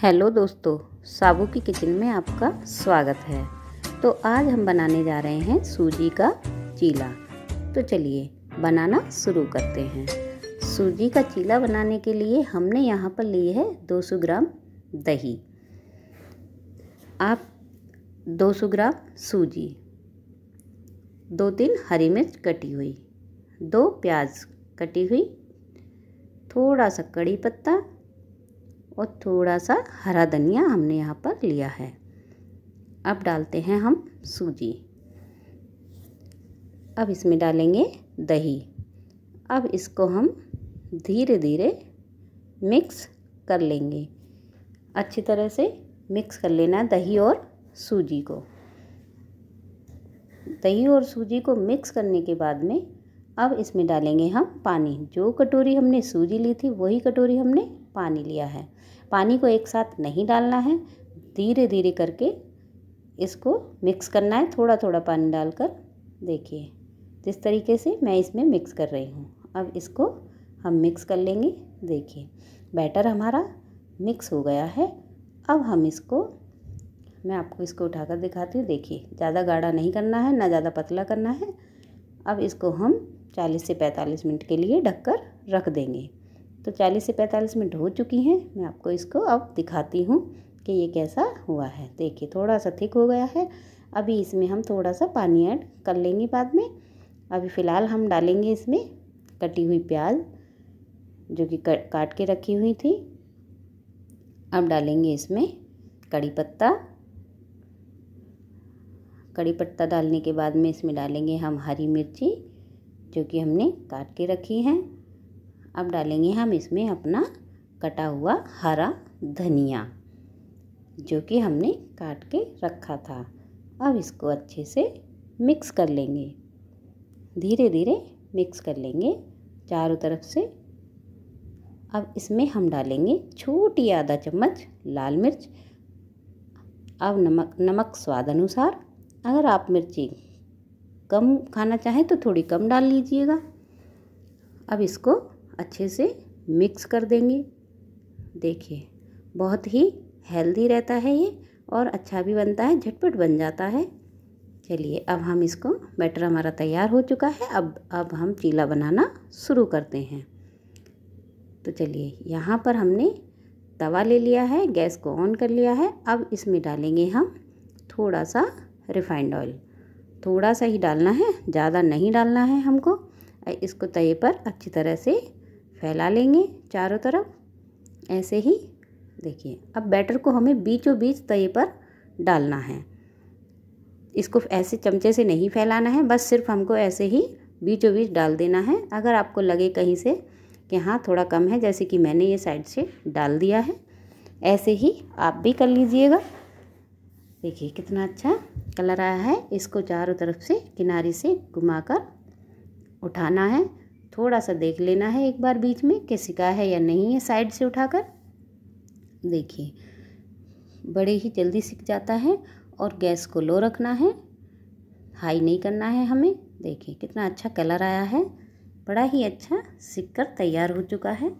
hello दोस्तों साबू की kitchen में आपका स्वागत है तो आज हम बनाने जा रहे हैं सूजी का चीला तो चलिए बनाना शुरू करते हैं सूजी का चीला बनाने के लिए हमने यहाँ पर ली है 200 ग्राम दही आप 200 ग्राम सूजी दो तीन हरी मिर्च कटी हुई दो प्याज कटी हुई थोड़ा सा कड़ी पत्ता और थोड़ा सा हरा धनिया हमने यहाँ पर लिया है अब डालते हैं हम सूजी अब इसमें डालेंगे दही अब इसको हम धीरे धीरे मिक्स कर लेंगे अच्छी तरह से मिक्स कर लेना दही और सूजी को दही और सूजी को मिक्स करने के बाद में अब इसमें डालेंगे हम पानी जो कटोरी हमने सूजी ली थी वही कटोरी हमने पानी लिया है पानी को एक साथ नहीं डालना है धीरे धीरे करके इसको मिक्स करना है थोड़ा थोड़ा पानी डालकर देखिए जिस तरीके से मैं इसमें मिक्स कर रही हूँ अब इसको हम मिक्स कर लेंगे देखिए बैटर हमारा मिक्स हो गया है अब हम इसको मैं आपको इसको उठाकर दिखाती हूँ देखिए ज़्यादा गाढ़ा नहीं करना है ना ज़्यादा पतला करना है अब इसको हम 40 से 45 मिनट के लिए ढककर रख देंगे तो 40 से 45 मिनट हो चुकी हैं मैं आपको इसको अब दिखाती हूँ कि ये कैसा हुआ है देखिए थोड़ा सा थिक हो गया है अभी इसमें हम थोड़ा सा पानी ऐड कर लेंगे बाद में अभी फ़िलहाल हम डालेंगे इसमें कटी हुई प्याज जो कि काट के रखी हुई थी अब डालेंगे इसमें कड़ी पत्ता कड़ी पत्ता डालने के बाद में इसमें डालेंगे हम हरी मिर्ची जो कि हमने काट के रखी हैं अब डालेंगे हम इसमें अपना कटा हुआ हरा धनिया जो कि हमने काट के रखा था अब इसको अच्छे से मिक्स कर लेंगे धीरे धीरे मिक्स कर लेंगे चारों तरफ से अब इसमें हम डालेंगे छोटी आधा चम्मच लाल मिर्च अब नमक नमक स्वाद अनुसार अगर आप मिर्ची कम खाना चाहें तो थोड़ी कम डाल लीजिएगा अब इसको अच्छे से मिक्स कर देंगे देखिए बहुत ही हेल्दी रहता है ये और अच्छा भी बनता है झटपट बन जाता है चलिए अब हम इसको बैटर हमारा तैयार हो चुका है अब अब हम चीला बनाना शुरू करते हैं तो चलिए यहाँ पर हमने तवा ले लिया है गैस को ऑन कर लिया है अब इसमें डालेंगे हम थोड़ा सा रिफाइंड ऑयल थोड़ा सा ही डालना है ज़्यादा नहीं डालना है हमको इसको तवे पर अच्छी तरह से फैला लेंगे चारों तरफ ऐसे ही देखिए अब बैटर को हमें बीचों बीच तवे पर डालना है इसको ऐसे चमचे से नहीं फैलाना है बस सिर्फ हमको ऐसे ही बीचों बीच डाल देना है अगर आपको लगे कहीं से कि हाँ थोड़ा कम है जैसे कि मैंने ये साइड से डाल दिया है ऐसे ही आप भी कर लीजिएगा देखिए कितना अच्छा कलर आया है इसको चारों तरफ से किनारे से घुमाकर उठाना है थोड़ा सा देख लेना है एक बार बीच में कि सिका है या नहीं है साइड से उठाकर देखिए बड़े ही जल्दी सिक जाता है और गैस को लो रखना है हाई नहीं करना है हमें देखिए कितना अच्छा कलर आया है बड़ा ही अच्छा सिक कर तैयार हो चुका है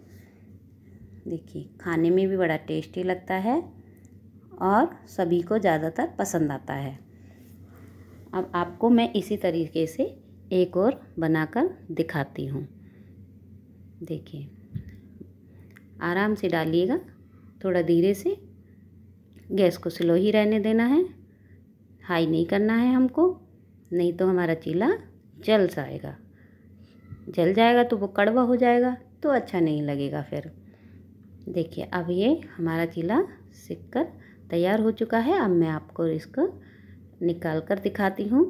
देखिए खाने में भी बड़ा टेस्टी लगता है और सभी को ज़्यादातर पसंद आता है अब आपको मैं इसी तरीके से एक और बनाकर दिखाती हूँ देखिए आराम से डालिएगा थोड़ा धीरे से गैस को स्लो ही रहने देना है हाई नहीं करना है हमको नहीं तो हमारा चीला जल जाएगा जल जाएगा तो वो कड़वा हो जाएगा तो अच्छा नहीं लगेगा फिर देखिए अब ये हमारा चीला सिक कर तैयार हो चुका है अब मैं आपको इसको निकाल कर दिखाती हूँ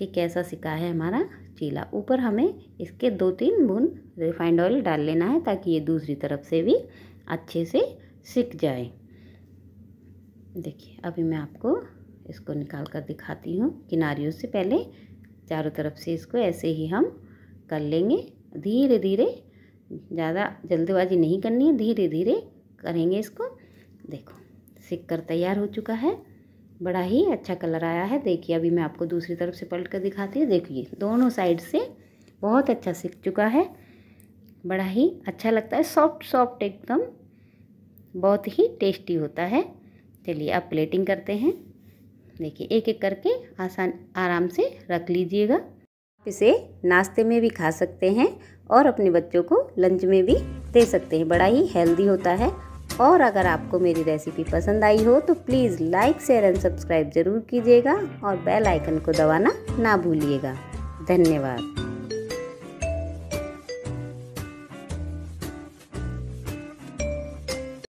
कि कैसा सिका है हमारा चीला ऊपर हमें इसके दो तीन बूंद रिफाइंड ऑयल डाल लेना है ताकि ये दूसरी तरफ से भी अच्छे से सिक जाए देखिए अभी मैं आपको इसको निकाल कर दिखाती हूँ किनारियों से पहले चारों तरफ से इसको ऐसे ही हम कर लेंगे धीरे धीरे ज़्यादा जल्दबाजी नहीं करनी है धीरे धीरे करेंगे इसको देखो सिक कर तैयार हो चुका है बड़ा ही अच्छा कलर आया है देखिए अभी मैं आपको दूसरी तरफ से पलट कर दिखाती हूँ देखिए दोनों साइड से बहुत अच्छा सीख चुका है बड़ा ही अच्छा लगता है सॉफ्ट सॉफ्ट एकदम बहुत ही टेस्टी होता है चलिए आप प्लेटिंग करते हैं देखिए एक एक करके आसान आराम से रख लीजिएगा आप इसे नाश्ते में भी खा सकते हैं और अपने बच्चों को लंच में भी दे सकते हैं बड़ा ही हेल्दी होता है और अगर आपको मेरी रेसिपी पसंद आई हो तो please like share and subscribe ज़रूर कीजिएगा और बेल आइकन को दबाना ना भूलिएगा धन्यवाद